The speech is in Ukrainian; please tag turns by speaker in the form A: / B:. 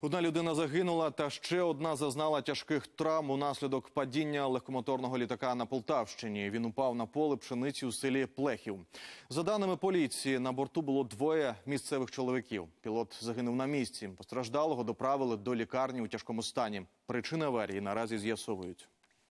A: Одна людина загинула, та ще одна зазнала тяжких травм унаслідок падіння легкомоторного літака на Полтавщині. Він упав на поле пшениці у селі Плехів. За даними поліції, на борту було двоє місцевих чоловіків. Пілот загинув на місці. Постраждалого доправили до лікарні у тяжкому стані. Причини аварії наразі з'ясовують.